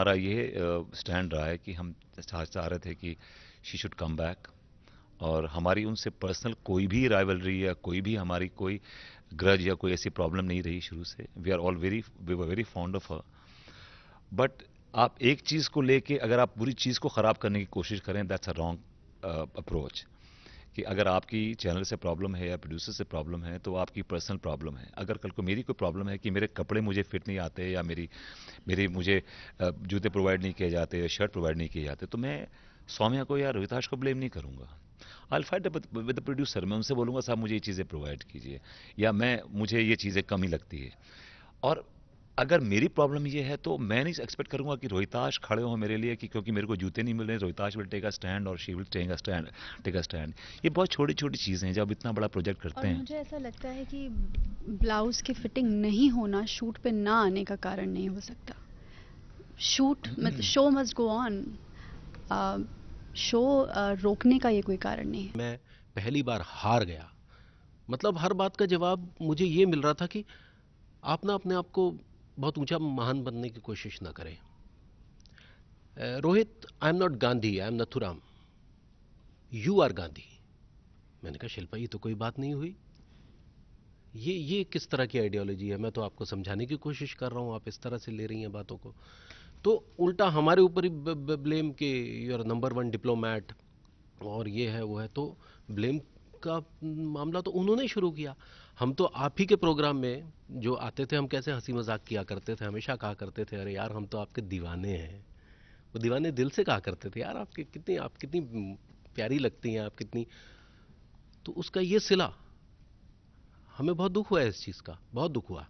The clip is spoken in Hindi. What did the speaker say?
हमारा ये स्टैंड रहा है कि हम चाह रहे थे कि शी शुड कम बैक और हमारी उनसे पर्सनल कोई भी राइवलरी या कोई भी हमारी कोई ग्रज या कोई ऐसी प्रॉब्लम नहीं रही शुरू से we are all very we were very fond of her but आप एक चीज़ को लेके अगर आप पूरी चीज़ को ख़राब करने की कोशिश करें दैट्स अ रॉन्ग अप्रोच कि अगर आपकी चैनल से प्रॉब्लम है या प्रोड्यूसर से प्रॉब्लम है तो आपकी पर्सनल प्रॉब्लम है अगर कल को मेरी कोई प्रॉब्लम है कि मेरे कपड़े मुझे फिट नहीं आते या मेरी मेरी मुझे जूते प्रोवाइड नहीं किए जाते या शर्ट प्रोवाइड नहीं किए जाते तो मैं सौम्या को या रोहिताश को ब्लेम नहीं करूँगा आई फाइट विद प्रोड्यूसर मैं उनसे बोलूँगा साहब मुझे ये चीज़ें प्रोवाइड कीजिए या मैं मुझे ये चीज़ें कम ही लगती है और अगर मेरी प्रॉब्लम ये है तो मैं नहीं एक्सपेक्ट करूंगा कि रोहिताश खड़े हो मेरे लिए कि क्योंकि मेरे को जूते नहीं मिल रहे Rohitash will take a stand और she will take a stand take a stand ये बहुत छोटी छोटी चीज़ें हैं जब इतना बड़ा प्रोजेक्ट करते और हैं मुझे ऐसा लगता है कि ब्लाउज की फिटिंग नहीं होना शूट पे ना आने का कारण नहीं हो सकता शूट मतलब show must go on show रोकने का ये कोई कारण नहीं है मैं पहली बार हार गया मतलब हर बात का जवाब मुझे ये मिल रहा था कि आप ना अपने आप को बहुत ऊंचा महान बनने की कोशिश ना करें Rohit I am not Gandhi I am Nathuram you are Gandhi मैंने कहा शिल्पा ये तो कोई बात नहीं हुई ये ये किस तरह की आइडियोलॉजी है मैं तो आपको समझाने की कोशिश कर रहा हूँ आप इस तरह से ले रही हैं बातों को तो उल्टा हमारे ऊपर ही ब्लेम के you are number one diplomat और ये है वो है तो ब्लेम का मामला तो उन्होंने शुरू किया हम तो आप ही के प्रोग्राम में जो आते थे हम कैसे हंसी मजाक किया करते थे हमेशा कहा करते थे अरे यार हम तो आपके दीवाने हैं वो दीवाने दिल से कहा करते थे यार आपकी कितनी आप कितनी प्यारी लगती हैं आप कितनी तो उसका ये सिला हमें बहुत दुख हुआ है इस चीज़ का बहुत दुख हुआ